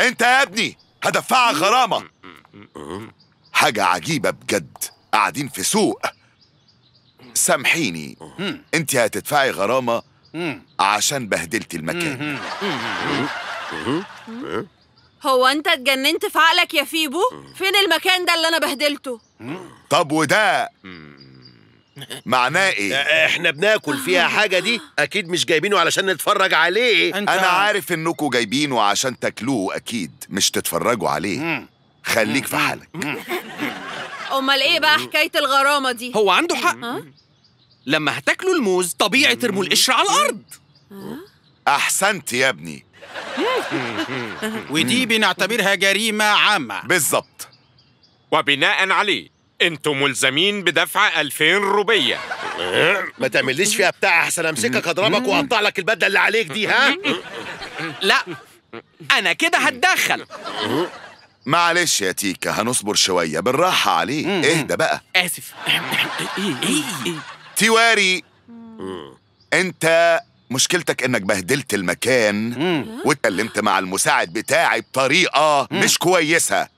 انت يا ابني هدفعك غرامه حاجه عجيبه بجد قاعدين في سوق سامحيني انت هتدفعي غرامه عشان بهدلت المكان هو انت اتجننت في عقلك يا فيبو فين المكان ده اللي انا بهدلته طب وده معناه ايه؟ آه، احنا بناكل فيها حاجة دي اكيد مش جايبينه علشان نتفرج عليه انت... انا عارف انكم جايبينه عشان تاكلوه اكيد مش تتفرجوا عليه خليك في حالك امال ايه بقى حكاية الغرامة دي؟ هو عنده حق لما هتاكلوا الموز طبيعي ترموا القشر على الارض احسنت يا ابني ودي بنعتبرها جريمة عامة بالظبط وبناء عليه انتوا ملزمين بدفع 2000 روبية ما تعمليش فيها بتاع احسن امسكك اضربك واقطع لك البدله اللي عليك دي ها لا انا كده هتدخل معلش يا تيكا هنصبر شويه بالراحه عليك اهدى بقى اسف تيواري انت مشكلتك انك بهدلت المكان واتكلمت مع المساعد بتاعي بطريقه مش كويسه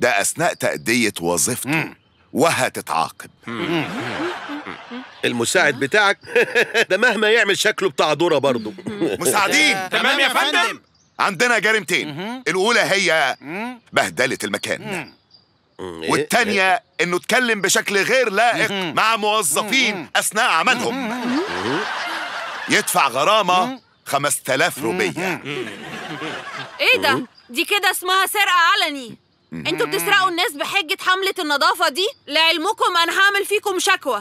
ده اثناء تاديه وظيفته وهتتعاقب المساعد بتاعك ده مهما يعمل شكله بتاع دوره برضه مساعدين تمام يا فندم عندنا جريمتين الاولى هي بهدله المكان والتانية إيه؟ انه اتكلم بشكل غير لائق مع موظفين اثناء عملهم يدفع غرامة 5000 روبية ايه ده؟ دي كده اسمها سرقة علني انتوا بتسرقوا الناس بحجة حملة النظافة دي لعلمكم انا هعمل فيكم شكوى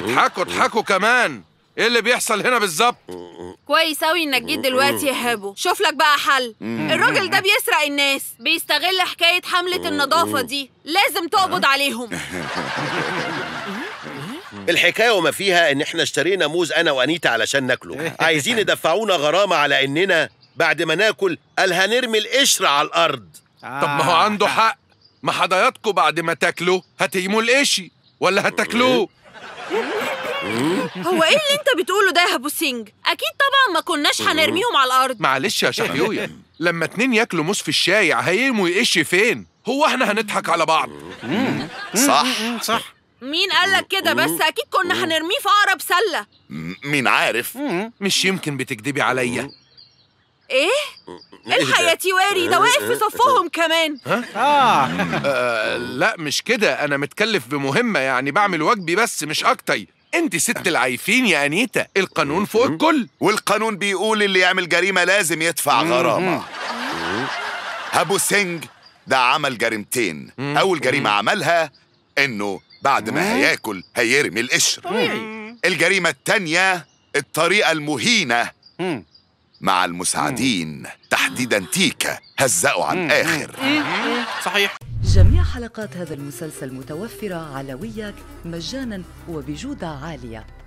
اضحكوا اضحكوا كمان ايه اللي بيحصل هنا بالظبط كويس اوي انك جيت دلوقتي يا هابو شوف لك بقى حل الراجل ده بيسرق الناس بيستغل حكايه حمله النظافه دي لازم تقبض عليهم الحكايه وما فيها ان احنا اشترينا موز انا وانيتا علشان ناكله عايزين يدفعونا غرامه على اننا بعد ما ناكل قال هنرمي القشر على الارض آه. طب ما هو عنده حق ما حضراتكم بعد ما تاكلوا هتيموا القشي ولا هتاكلوه هو ايه اللي انت بتقوله ده يا ابو سينج اكيد طبعا ما كناش هنرميهم على الارض معلش يا شهيويا لما اتنين ياكلوا موز في الشايع هيرموا القشي فين هو احنا هنضحك على بعض صح صح مين قالك كده بس أكيد كنا هنرميه في أقرب سلة مين عارف مش يمكن بتكدبي عليا ايه؟, إيه واري ده واقف في إيه؟ صفهم كمان آه. آه لا مش كده انا متكلف بمهمه يعني بعمل واجبي بس مش اكتر انت ست العايفين يا انيتا القانون فوق الكل والقانون بيقول اللي يعمل جريمه لازم يدفع غرامه ابو سينج ده عمل جريمتين اول جريمه عملها انه بعد ما هياكل هيرمي القشر الجريمة التانية الطريقة المهينة مع المساعدين تحديدا تيكا هزقوا عن آخر صحيح جميع حلقات هذا المسلسل متوفرة على وياك مجانا وبجودة عالية